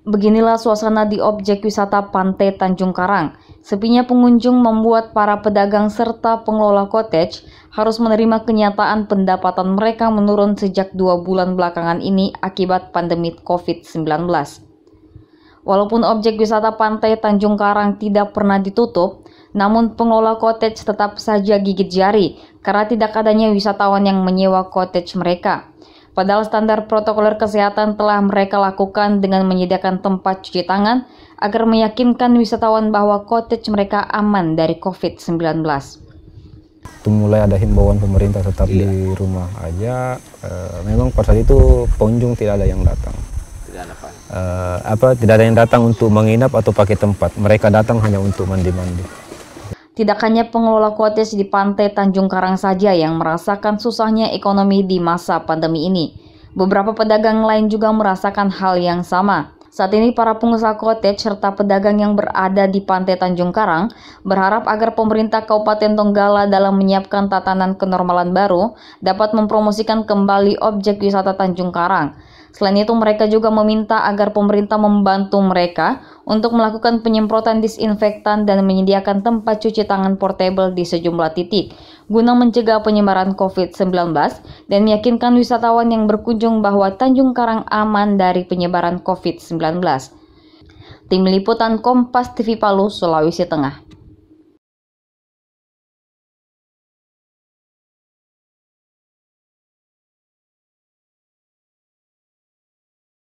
Beginilah suasana di objek wisata Pantai Tanjung Karang. Sepinya pengunjung membuat para pedagang serta pengelola cottage harus menerima kenyataan pendapatan mereka menurun sejak dua bulan belakangan ini akibat pandemi COVID-19. Walaupun objek wisata Pantai Tanjung Karang tidak pernah ditutup, namun pengelola cottage tetap saja gigit jari karena tidak adanya wisatawan yang menyewa cottage mereka. Padahal standar protokoler kesehatan telah mereka lakukan dengan menyediakan tempat cuci tangan agar meyakinkan wisatawan bahwa cottage mereka aman dari COVID-19. Mulai ada himbauan pemerintah tetap iya. di rumah aja. E, memang pada saat itu pengunjung tidak ada yang datang. Tidak ada apa? E, eh, apa? Tidak ada yang datang untuk menginap atau pakai tempat. Mereka datang hanya untuk mandi-mandi. Tidak hanya pengelola cottage di pantai Tanjung Karang saja yang merasakan susahnya ekonomi di masa pandemi ini. Beberapa pedagang lain juga merasakan hal yang sama. Saat ini para pengusaha cottage serta pedagang yang berada di pantai Tanjung Karang berharap agar pemerintah Kabupaten Tonggala dalam menyiapkan tatanan kenormalan baru dapat mempromosikan kembali objek wisata Tanjung Karang. Selain itu, mereka juga meminta agar pemerintah membantu mereka untuk melakukan penyemprotan disinfektan dan menyediakan tempat cuci tangan portable di sejumlah titik guna mencegah penyebaran COVID-19 dan meyakinkan wisatawan yang berkunjung bahwa Tanjung Karang aman dari penyebaran COVID-19. Tim Liputan Kompas TV Palu, Sulawesi Tengah.